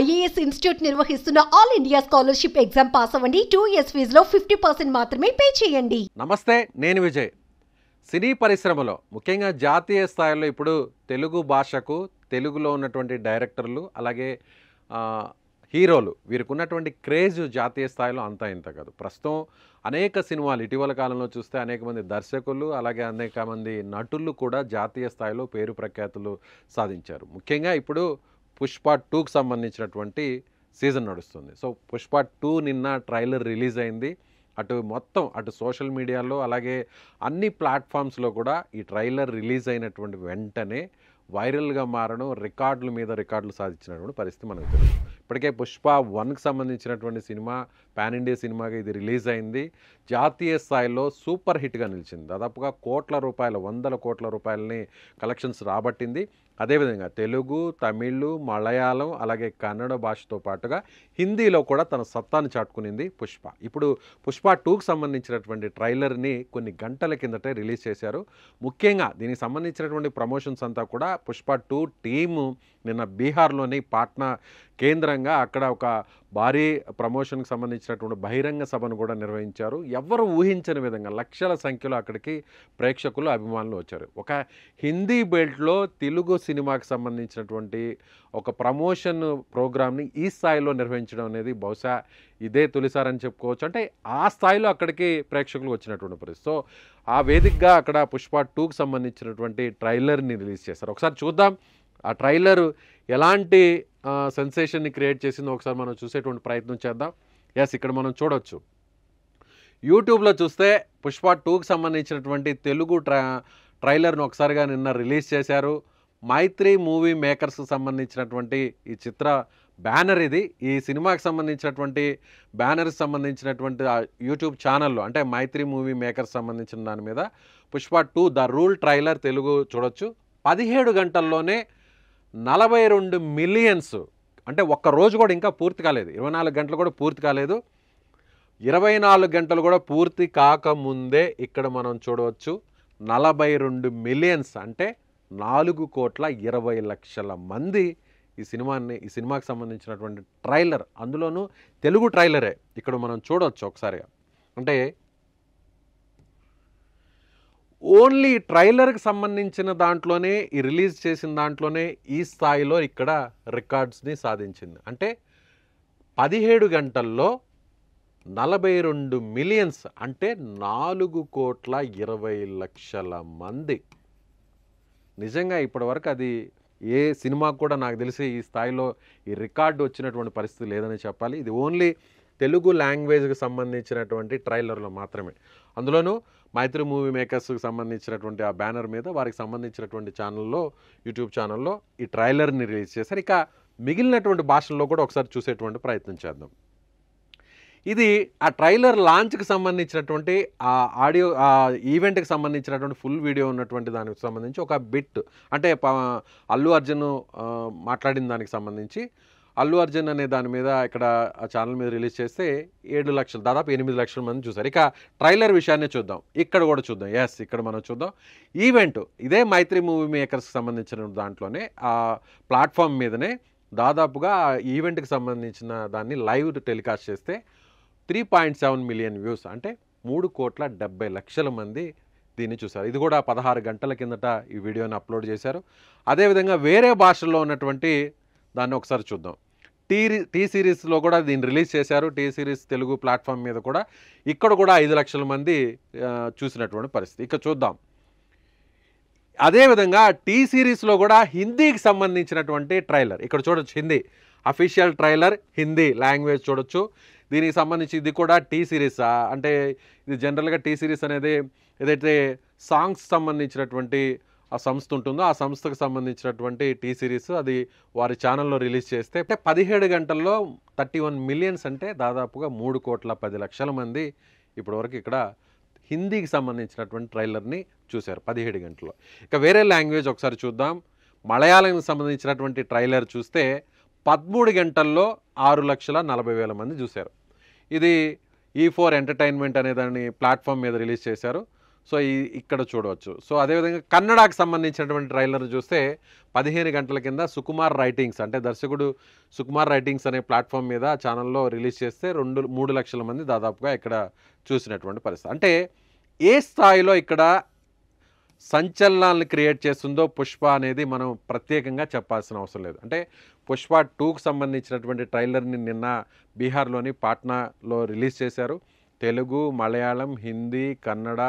IAS institute నిర్వహిస్తున్న all India scholarship exam pass అవ్వండి two years ఫీజులో ఫిఫ్టీ పర్సెంట్ మాత్రమే పే చేయండి నమస్తే నేను విజయ్ సినీ పరిశ్రమలో ముఖ్యంగా జాతీయ స్థాయిలో ఇప్పుడు తెలుగు భాషకు తెలుగులో ఉన్నటువంటి డైరెక్టర్లు అలాగే హీరోలు వీరికి ఉన్నటువంటి క్రేజ్ జాతీయ స్థాయిలో అంతా ఇంత కాదు ప్రస్తుతం అనేక సినిమాలు ఇటీవల కాలంలో చూస్తే అనేక మంది దర్శకులు అలాగే అనేక మంది నటులు కూడా జాతీయ స్థాయిలో పేరు ప్రఖ్యాతులు సాధించారు ముఖ్యంగా ఇప్పుడు పుష్ప టూకి సంబంధించినటువంటి సీజన్ నడుస్తుంది సో పుష్ప టూ నిన్న ట్రైలర్ రిలీజ్ అయింది అటు మొత్తం అటు సోషల్ మీడియాలో అలాగే అన్ని ప్లాట్ఫామ్స్లో కూడా ఈ ట్రైలర్ రిలీజ్ అయినటువంటి వెంటనే వైరల్గా మారడం రికార్డుల మీద రికార్డులు సాధించినటువంటి పరిస్థితి మనకు తెలుసు ఇప్పటికే పుష్ప వన్కి సంబంధించినటువంటి సినిమా పాన్ ఇండియా సినిమాగా ఇది రిలీజ్ అయింది జాతీయ స్థాయిలో సూపర్ హిట్గా నిలిచింది దాదాపుగా కోట్ల రూపాయల వందల కోట్ల రూపాయలని కలెక్షన్స్ రాబట్టింది అదేవిధంగా తెలుగు తమిళ్ మలయాళం అలాగే కన్నడ భాషతో పాటుగా హిందీలో కూడా తన సత్తాను చాటుకునింది పుష్ప ఇప్పుడు పుష్ప టూకు సంబంధించినటువంటి ట్రైలర్ని కొన్ని గంటల కిందటే రిలీజ్ చేశారు ముఖ్యంగా దీనికి సంబంధించినటువంటి ప్రమోషన్స్ అంతా కూడా పుష్ప టూ టీము నిన్న బీహార్లోని పాట్నా కేంద్రంగా అక్కడ ఒక భారీ ప్రమోషన్కి సంబంధించినటువంటి బహిరంగ సభను కూడా నిర్వహించారు ఎవ్వరు ఊహించని విధంగా లక్షల సంఖ్యలో అక్కడికి ప్రేక్షకులు అభిమానులు వచ్చారు ఒక హిందీ బెల్ట్లో తెలుగు సినిమాకి సంబంధించినటువంటి ఒక ప్రమోషన్ ప్రోగ్రామ్ని ఈ స్థాయిలో నిర్వహించడం అనేది బహుశా ఇదే తొలిసారని చెప్పుకోవచ్చు అంటే ఆ స్థాయిలో అక్కడికి ప్రేక్షకులు వచ్చినటువంటి పరిస్థితి సో ఆ వేదికగా అక్కడ పుష్ప టూకి సంబంధించినటువంటి ట్రైలర్ని రిలీజ్ చేశారు ఒకసారి చూద్దాం ఆ ట్రైలర్ ఎలాంటి సెన్సేషన్ని క్రియేట్ చేసిందో ఒకసారి మనం చూసేటువంటి ప్రయత్నం చేద్దాం ఎస్ ఇక్కడ మనం చూడవచ్చు యూట్యూబ్లో చూస్తే పుష్ప టూకి సంబంధించినటువంటి తెలుగు ట్రా ట్రైలర్ను ఒకసారిగా నిన్న రిలీజ్ చేశారు మైత్రి మూవీ మేకర్స్కి సంబంధించినటువంటి ఈ చిత్ర బ్యానర్ ఇది ఈ సినిమాకి సంబంధించినటువంటి బ్యానర్కి సంబంధించినటువంటి యూట్యూబ్ ఛానల్లో అంటే మైత్రి మూవీ మేకర్స్ సంబంధించిన దాని మీద Pushpa two the rule trailer Telugu చూడొచ్చు పదిహేడు గంటల్లోనే నలభై రెండు మిలియన్స్ అంటే ఒక్క రోజు కూడా ఇంకా పూర్తి కాలేదు ఇరవై నాలుగు గంటలు కూడా పూర్తి కాలేదు ఇరవై నాలుగు గంటలు కూడా పూర్తి కాకముందే ఇక్కడ మనం చూడవచ్చు నలభై రెండు మిలియన్స్ అంటే నాలుగు కోట్ల ఇరవై లక్షల మంది ఈ సినిమాని ఈ సినిమాకి సంబంధించినటువంటి ట్రైలర్ అందులోనూ తెలుగు ట్రైలరే ఇక్కడ మనం చూడవచ్చు ఒకసారిగా అంటే ఓన్లీ ట్రైలర్కి సంబంధించిన దాంట్లోనే ఈ రిలీజ్ చేసిన దాంట్లోనే ఈ స్థాయిలో ఇక్కడ రికార్డ్స్ని సాధించింది అంటే పదిహేడు గంటల్లో నలభై రెండు మిలియన్స్ అంటే నాలుగు కోట్ల ఇరవై లక్షల మంది నిజంగా ఇప్పటివరకు అది ఏ సినిమా కూడా నాకు తెలిసి ఈ స్థాయిలో ఈ రికార్డు వచ్చినటువంటి పరిస్థితి లేదని చెప్పాలి ఇది ఓన్లీ తెలుగు లాంగ్వేజ్కి సంబంధించినటువంటి ట్రైలర్లో మాత్రమే అందులోనూ మైత్రి మూవీ మేకర్స్కి సంబంధించినటువంటి ఆ బ్యానర్ మీద వారికి సంబంధించినటువంటి ఛానల్లో యూట్యూబ్ ఛానల్లో ఈ ట్రైలర్ని రిలీజ్ చేశారు ఇక మిగిలినటువంటి భాషల్లో కూడా ఒకసారి చూసేటువంటి ప్రయత్నం చేద్దాం ఇది ఆ ట్రైలర్ లాంచ్కి సంబంధించినటువంటి ఆ ఆడియో ఆ ఈవెంట్కి సంబంధించినటువంటి ఫుల్ వీడియో ఉన్నటువంటి దానికి సంబంధించి ఒక బిట్ అంటే అల్లు అర్జున్ మాట్లాడిన దానికి సంబంధించి అల్లు అర్జున్ అనే దాని మీద ఇక్కడ ఆ ఛానల్ మీద రిలీజ్ చేస్తే ఏడు లక్షలు దాదాపు ఎనిమిది లక్షల మంది చూశారు ఇక ట్రైలర్ విషయాన్ని చూద్దాం ఇక్కడ కూడా చూద్దాం ఎస్ ఇక్కడ మనం చూద్దాం ఈవెంట్ ఇదే మైత్రి మూవీ మేకర్స్కి సంబంధించిన దాంట్లోనే ఆ ప్లాట్ఫామ్ మీదనే దాదాపుగా ఈవెంట్కి సంబంధించిన దాన్ని లైవ్ టెలికాస్ట్ చేస్తే three point seven million views అంటే మూడు కోట్ల డెబ్బై లక్షల మంది దీన్ని చూశారు ఇది కూడా పదహారు గంటల కిందట ఈ వీడియోని అప్లోడ్ చేశారు అదేవిధంగా వేరే భాషల్లో ఉన్నటువంటి దాన్ని ఒకసారి చూద్దాం టీ టీ సిరీస్లో కూడా దీన్ని రిలీజ్ చేశారు టీ సిరీస్ తెలుగు ప్లాట్ఫామ్ మీద కూడా ఇక్కడ కూడా ఐదు లక్షల మంది చూసినటువంటి పరిస్థితి ఇక చూద్దాం అదేవిధంగా టీ సిరీస్లో కూడా హిందీకి సంబంధించినటువంటి ట్రైలర్ ఇక్కడ చూడొచ్చు Hindi official trailer Hindi language చూడొచ్చు దీనికి సంబంధించి ఇది కూడా టీ సిరీస్ అంటే ఇది జనరల్గా టీ సిరీస్ అనేది ఏదైతే సాంగ్స్ సంబంధించినటువంటి ఆ సంస్థ ఉంటుందో ఆ సంస్థకు సంబంధించినటువంటి టీ సిరీస్ అది వారి ఛానల్లో రిలీజ్ చేస్తే అంటే పదిహేడు గంటల్లో థర్టీ వన్ మిలియన్స్ అంటే దాదాపుగా మూడు కోట్ల పది లక్షల మంది ఇప్పటివరకు ఇక్కడ హిందీకి సంబంధించినటువంటి ట్రైలర్ని చూశారు పదిహేడు గంటల్లో ఇక వేరే లాంగ్వేజ్ ఒకసారి చూద్దాం మలయాళంకి సంబంధించినటువంటి ట్రైలర్ చూస్తే పదమూడు గంటల్లో ఆరు లక్షల నలభై వేల మంది చూశారు ఇది ఈ ఫోర్ ఎంటర్టైన్మెంట్ అనే దాన్ని ప్లాట్ఫామ్ మీద రిలీజ్ చేశారు సో ఈ ఇక్కడ చూడవచ్చు సో అదేవిధంగా కన్నడకు సంబంధించినటువంటి ట్రైలర్ చూస్తే పదిహేను గంటల కింద సుకుమార్ రైటింగ్స్ అంటే దర్శకుడు సుకుమార్ రైటింగ్స్ అనే ప్లాట్ఫామ్ మీద ఛానల్లో రిలీజ్ చేస్తే రెండు మూడు లక్షల మంది దాదాపుగా ఇక్కడ చూసినటువంటి పరిస్థితి అంటే ఏ స్థాయిలో ఇక్కడ సంచలనాలను క్రియేట్ చేస్తుందో పుష్ప అనేది మనం ప్రత్యేకంగా చెప్పాల్సిన అవసరం లేదు అంటే పుష్ప టూకు సంబంధించినటువంటి ట్రైలర్ని నిన్న బీహార్లోని పాట్నాలో రిలీజ్ చేశారు తెలుగు మలయాళం హిందీ కన్నడ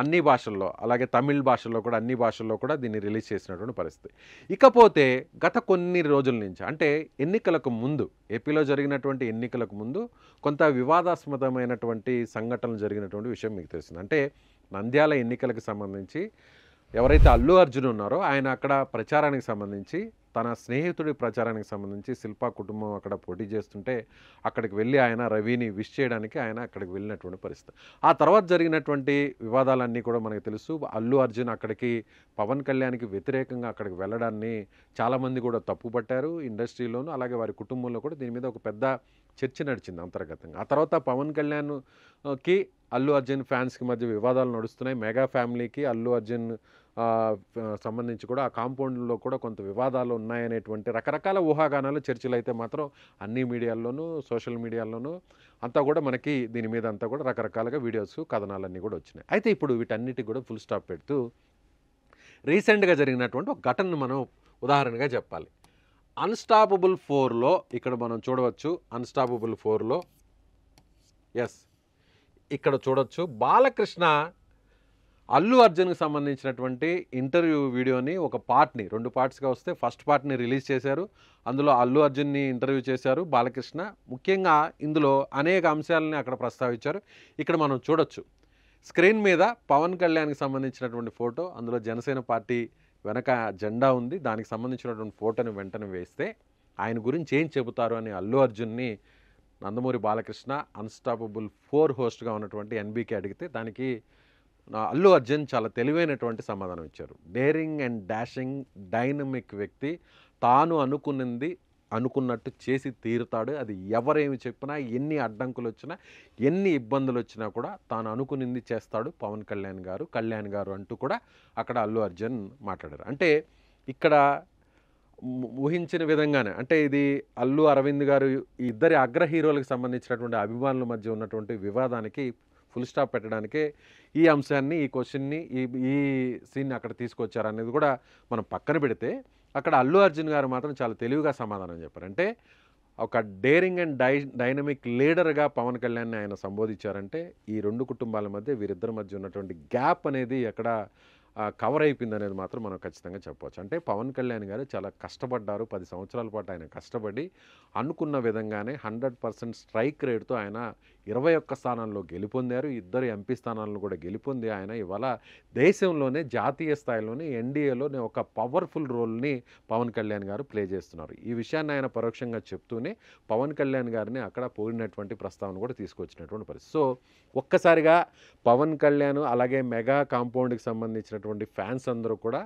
అన్ని భాషల్లో అలాగే తమిళ్ భాషల్లో కూడా అన్ని భాషల్లో కూడా దీన్ని రిలీజ్ చేసినటువంటి పరిస్థితి ఇకపోతే గత కొన్ని రోజుల నుంచి అంటే ఎన్నికలకు ముందు ఏపీలో జరిగినటువంటి ఎన్నికలకు ముందు కొంత వివాదాస్పదమైనటువంటి సంఘటనలు జరిగినటువంటి విషయం మీకు తెలిసింది అంటే నంద్యాల ఎన్నికలకు సంబంధించి ఎవరైతే అల్లు అర్జున్ ఉన్నారో ఆయన అక్కడ ప్రచారానికి సంబంధించి తన స్నేహితుడి ప్రచారానికి సంబంధించి శిల్పా కుటుంబం అక్కడ పోటీ చేస్తుంటే అక్కడికి వెళ్ళి ఆయన రవిని విష్ చేయడానికి ఆయన అక్కడికి వెళ్ళినటువంటి పరిస్థితి ఆ తర్వాత జరిగినటువంటి వివాదాలన్నీ కూడా మనకు తెలుసు అల్లు అర్జున్ అక్కడికి పవన్ కళ్యాణ్కి వ్యతిరేకంగా అక్కడికి వెళ్ళడాన్ని చాలామంది కూడా తప్పుపట్టారు ఇండస్ట్రీలోనూ అలాగే వారి కుటుంబంలో కూడా దీని మీద ఒక పెద్ద చర్చ నడిచింది అంతర్గతంగా ఆ తర్వాత పవన్ కళ్యాణ్కి అల్లు అర్జున్ ఫ్యాన్స్కి మధ్య వివాదాలు నడుస్తున్నాయి మెగా ఫ్యామిలీకి అల్లు అర్జున్ సంబంధించి కూడా ఆ కాంపౌండ్లో కూడా కొంత వివాదాలు ఉన్నాయనేటువంటి రకరకాల ఊహాగానాలు చర్చలు అయితే మాత్రం అన్ని మీడియాల్లోనూ సోషల్ మీడియాల్లోనూ అంతా కూడా మనకి దీని మీద అంతా కూడా రకరకాలుగా వీడియోస్ కథనాలన్నీ కూడా వచ్చినాయి అయితే ఇప్పుడు వీటన్నిటికి కూడా ఫుల్ స్టాప్ పెడుతూ రీసెంట్గా జరిగినటువంటి ఒక ఘటనను మనం ఉదాహరణగా చెప్పాలి అన్స్టాపబుల్ ఫోర్లో ఇక్కడ మనం చూడవచ్చు అన్స్టాపబుల్ ఫోర్లో ఎస్ ఇక్కడ చూడవచ్చు బాలకృష్ణ అల్లు అర్జున్కి సంబంధించినటువంటి ఇంటర్వ్యూ వీడియోని ఒక పార్ట్ని రెండు పార్ట్స్గా వస్తే ఫస్ట్ పార్ట్ని రిలీజ్ చేశారు అందులో అల్లు అర్జున్ని ఇంటర్వ్యూ చేశారు బాలకృష్ణ ముఖ్యంగా ఇందులో అనేక అంశాలని అక్కడ ప్రస్తావించారు ఇక్కడ మనం చూడొచ్చు స్క్రీన్ మీద పవన్ కళ్యాణ్కి సంబంధించినటువంటి ఫోటో అందులో జనసేన పార్టీ వెనక జెండా ఉంది దానికి సంబంధించినటువంటి ఫోటోని వెంటనే వేస్తే ఆయన గురించి ఏం చెబుతారు అని అల్లు అర్జున్ని నందమూరి బాలకృష్ణ అన్స్టాపబుల్ ఫోర్ హోస్ట్గా ఉన్నటువంటి ఎన్బీకే అడిగితే దానికి అల్లు అర్జున్ చాలా తెలివైనటువంటి సమాధానం ఇచ్చారు డేరింగ్ అండ్ డాషింగ్ డైనమిక్ వ్యక్తి తాను అనుకున్నది అనుకున్నట్టు చేసి తీరుతాడు అది ఎవరేమి చెప్పినా ఎన్ని అడ్డంకులు వచ్చినా ఎన్ని ఇబ్బందులు వచ్చినా కూడా తాను అనుకునింది చేస్తాడు పవన్ కళ్యాణ్ గారు కళ్యాణ్ గారు అంటూ కూడా అక్కడ అల్లు అర్జున్ మాట్లాడారు అంటే ఇక్కడ ఊహించిన విధంగానే అంటే ఇది అల్లు అరవింద్ గారు ఇద్దరి అగ్ర హీరోలకు సంబంధించినటువంటి అభిమానుల మధ్య ఉన్నటువంటి వివాదానికి ఫుల్ స్టాప్ పెట్టడానికే ఈ అంశాన్ని ఈ క్వశ్చన్ని ఈ ఈ సీన్ని అక్కడ తీసుకొచ్చారనేది కూడా మనం పక్కన పెడితే అక్కడ అల్లు అర్జున్ గారు మాత్రం చాలా తెలివిగా సమాధానం చెప్పారు అంటే ఒక డేరింగ్ అండ్ డై డైనమిక్ లీడర్గా పవన్ కళ్యాణ్ని ఆయన సంబోధించారంటే ఈ రెండు కుటుంబాల మధ్య వీరిద్దరి మధ్య ఉన్నటువంటి గ్యాప్ అనేది ఎక్కడ కవర్ అయిపోయింది అనేది మాత్రం మనం ఖచ్చితంగా చెప్పవచ్చు అంటే పవన్ కళ్యాణ్ గారు చాలా కష్టపడ్డారు పది సంవత్సరాల పాటు ఆయన కష్టపడి అనుకున్న విధంగానే హండ్రెడ్ పర్సెంట్ స్ట్రైక్ రేట్తో ఆయన ఇరవై ఒక్క స్థానాల్లో గెలుపొందారు ఇద్దరు ఎంపీ స్థానాలను కూడా గెలుపొంది ఆయన ఇవాళ దేశంలోనే జాతీయ స్థాయిలోనే ఎన్డీఏలోనే ఒక పవర్ఫుల్ రోల్ని పవన్ కళ్యాణ్ గారు ప్లే చేస్తున్నారు ఈ విషయాన్ని ఆయన పరోక్షంగా చెప్తూనే పవన్ కళ్యాణ్ గారిని అక్కడ పోయినటువంటి ప్రస్తావన కూడా తీసుకొచ్చినటువంటి పరిస్థితి సో ఒక్కసారిగా పవన్ కళ్యాణ్ అలాగే మెగా కాంపౌండ్కి సంబంధించినటువంటి ఉన్నటువంటి ఫ్యాన్స్ అందరూ కూడా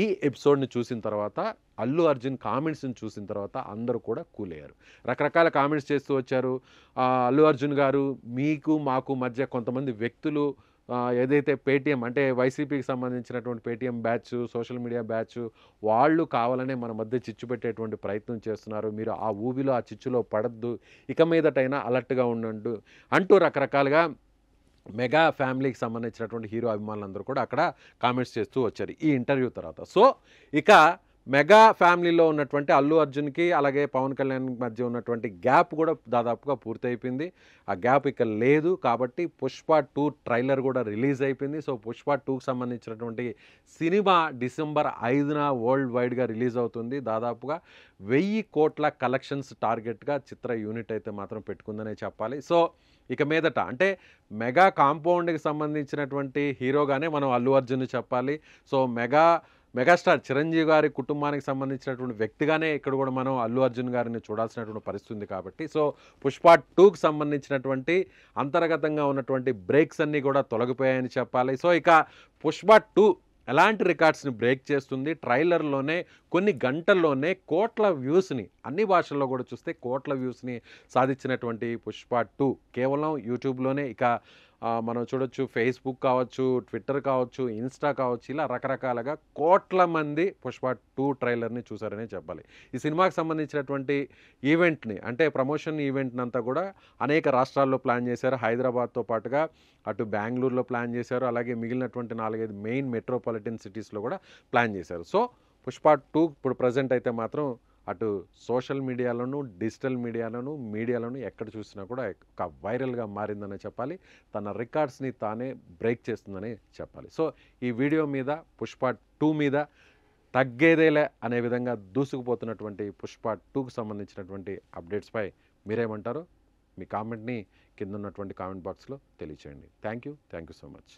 ఈ ఎపిసోడ్ని చూసిన తర్వాత అల్లు అర్జున్ కామెంట్స్ని చూసిన తర్వాత అందరూ కూడా కూల్ అయ్యారు రకరకాల కామెంట్స్ చేస్తూ వచ్చారు అల్లు అర్జున్ గారు మీకు మాకు మధ్య కొంతమంది వ్యక్తులు ఏదైతే పేటీఎం అంటే వైసీపీకి సంబంధించినటువంటి Paytm batch social media batch వాళ్ళు కావాలనే మన మధ్య చిచ్చు పెట్టేటువంటి ప్రయత్నం చేస్తున్నారు మీరు ఆ ఊబిలో ఆ చిచ్చులో పడద్దు ఇక మీదటైనా అలర్ట్గా ఉండండు అంటూ రకరకాలుగా మెగా ఫ్యామిలీకి సంబంధించినటువంటి హీరో అభిమానులందరూ కూడా అక్కడ కామెంట్స్ చేస్తూ వచ్చారు ఈ ఇంటర్వ్యూ తర్వాత సో ఇక మెగా ఫ్యామిలీలో ఉన్నటువంటి అల్లు అర్జున్కి అలాగే పవన్ కళ్యాణ్ మధ్య ఉన్నటువంటి గ్యాప్ కూడా దాదాపుగా పూర్తయిపోయింది ఆ గ్యాప్ ఇక లేదు కాబట్టి పుష్ప టూ ట్రైలర్ కూడా రిలీజ్ అయిపోయింది సో పుష్ప టూకి సంబంధించినటువంటి సినిమా డిసెంబర్ ఐదున వరల్డ్ వైడ్గా రిలీజ్ అవుతుంది దాదాపుగా వెయ్యి కోట్ల కలెక్షన్స్ టార్గెట్గా చిత్ర యూనిట్ అయితే మాత్రం పెట్టుకుందనే చెప్పాలి సో ఇక మీదట అంటే మెగా కాంపౌండ్కి సంబంధించినటువంటి హీరోగానే మనం అల్లు అర్జున్ చెప్పాలి సో మెగా మెగాస్టార్ చిరంజీవి గారి కుటుంబానికి సంబంధించినటువంటి వ్యక్తిగానే ఇక్కడ కూడా మనం అల్లు అర్జున్ గారిని చూడాల్సినటువంటి పరిస్థితి ఉంది కాబట్టి సో పుష్ప టూకి సంబంధించినటువంటి అంతర్గతంగా ఉన్నటువంటి బ్రేక్స్ అన్నీ కూడా తొలగిపోయాయని చెప్పాలి సో ఇక పుష్ప టూ ఎలాంటి రికార్డ్స్ని బ్రేక్ చేస్తుంది ట్రైలర్లోనే కొన్ని గంటల్లోనే కోట్ల వ్యూస్ని అన్ని భాషల్లో కూడా చూస్తే కోట్ల వ్యూస్ని సాధించినటువంటి పుష్ప టూ కేవలం యూట్యూబ్లోనే ఇక మనం చూడొచ్చు ఫేస్బుక్ కావచ్చు ట్విట్టర్ కావచ్చు ఇన్స్టా కావచ్చు ఇలా రకరకాలుగా కోట్ల మంది పుష్ప టూ ట్రైలర్ని చూశారనే చెప్పాలి ఈ సినిమాకి సంబంధించినటువంటి ఈవెంట్ని అంటే ప్రమోషన్ ఈవెంట్ని అంతా కూడా అనేక రాష్ట్రాల్లో ప్లాన్ చేశారు హైదరాబాద్తో పాటుగా అటు బెంగళూరులో ప్లాన్ చేశారు అలాగే మిగిలినటువంటి నాలుగైదు మెయిన్ మెట్రోపాలిటన్ సిటీస్లో కూడా ప్లాన్ చేశారు సో పుష్ప టూ ఇప్పుడు ప్రజెంట్ అయితే మాత్రం అటు సోషల్ మీడియాలను డిజిటల్ మీడియాలను మీడియాలను ఎక్కడ చూసినా కూడా ఒక వైరల్గా మారిందనే చెప్పాలి తన రికార్డ్స్ని తానే బ్రేక్ చేస్తుందని చెప్పాలి సో ఈ వీడియో మీద పుష్ప టూ మీద తగ్గేదేలే అనే విధంగా దూసుకుపోతున్నటువంటి పుష్ప టూకు సంబంధించినటువంటి అప్డేట్స్పై మీరేమంటారు మీ కామెంట్ని కింద ఉన్నటువంటి కామెంట్ బాక్స్లో తెలియచేయండి thank you thank you so much